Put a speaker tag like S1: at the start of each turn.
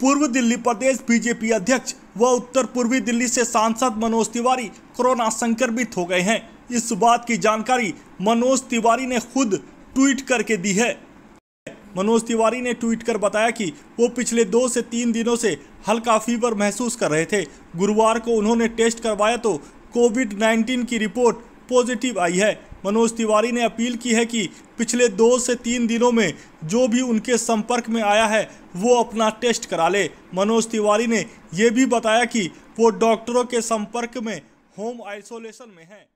S1: पूर्व दिल्ली प्रदेश बीजेपी अध्यक्ष व उत्तर पूर्वी दिल्ली से सांसद मनोज तिवारी कोरोना संक्रमित हो गए हैं इस बात की जानकारी मनोज तिवारी ने खुद ट्वीट करके दी है मनोज तिवारी ने ट्वीट कर बताया कि वो पिछले दो से तीन दिनों से हल्का फीवर महसूस कर रहे थे गुरुवार को उन्होंने टेस्ट करवाया तो कोविड 19 की रिपोर्ट पॉजिटिव आई है मनोज तिवारी ने अपील की है कि पिछले दो से तीन दिनों में जो भी उनके संपर्क में आया है वो अपना टेस्ट करा ले मनोज तिवारी ने यह भी बताया कि वो डॉक्टरों के संपर्क में
S2: होम
S3: आइसोलेशन में हैं